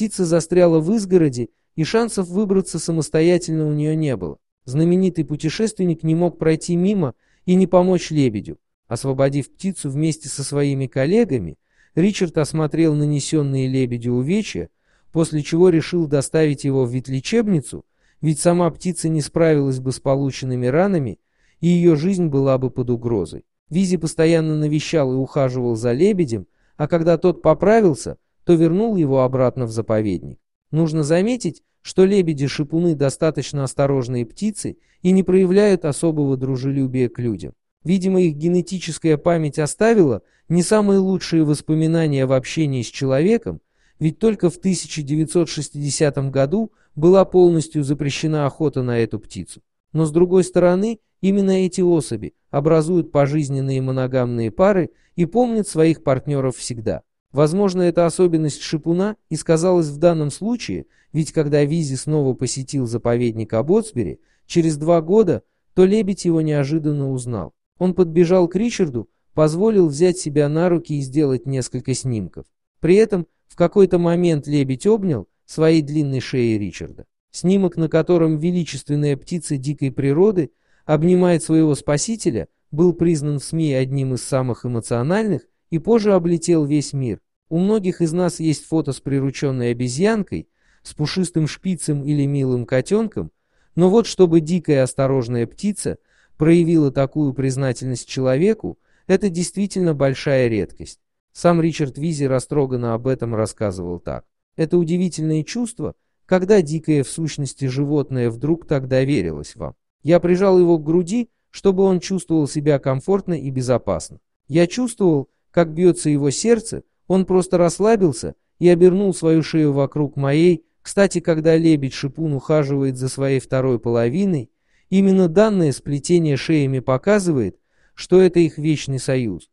Птица застряла в изгороде, и шансов выбраться самостоятельно у нее не было. Знаменитый путешественник не мог пройти мимо и не помочь лебедю. Освободив птицу вместе со своими коллегами, Ричард осмотрел нанесенные лебедю увечья, после чего решил доставить его в ветлечебницу, ведь сама птица не справилась бы с полученными ранами, и ее жизнь была бы под угрозой. Визи постоянно навещал и ухаживал за лебедем, а когда тот поправился – то вернул его обратно в заповедник. Нужно заметить, что лебеди-шипуны достаточно осторожные птицы и не проявляют особого дружелюбия к людям. Видимо, их генетическая память оставила не самые лучшие воспоминания в общении с человеком, ведь только в 1960 году была полностью запрещена охота на эту птицу. Но с другой стороны, именно эти особи образуют пожизненные моногамные пары и помнят своих партнеров всегда. Возможно, это особенность шипуна и сказалось в данном случае, ведь когда Визи снова посетил заповедник Абботсбери, через два года, то лебедь его неожиданно узнал. Он подбежал к Ричарду, позволил взять себя на руки и сделать несколько снимков. При этом в какой-то момент лебедь обнял своей длинной шеей Ричарда. Снимок, на котором величественная птица дикой природы обнимает своего спасителя, был признан в СМИ одним из самых эмоциональных и позже облетел весь мир. У многих из нас есть фото с прирученной обезьянкой, с пушистым шпицем или милым котенком, но вот чтобы дикая осторожная птица проявила такую признательность человеку, это действительно большая редкость. Сам Ричард Визи растроганно об этом рассказывал так. Это удивительное чувство, когда дикое в сущности животное вдруг так доверилось вам. Я прижал его к груди, чтобы он чувствовал себя комфортно и безопасно. Я чувствовал, как бьется его сердце, он просто расслабился и обернул свою шею вокруг моей. Кстати, когда лебедь-шипун ухаживает за своей второй половиной, именно данное сплетение шеями показывает, что это их вечный союз.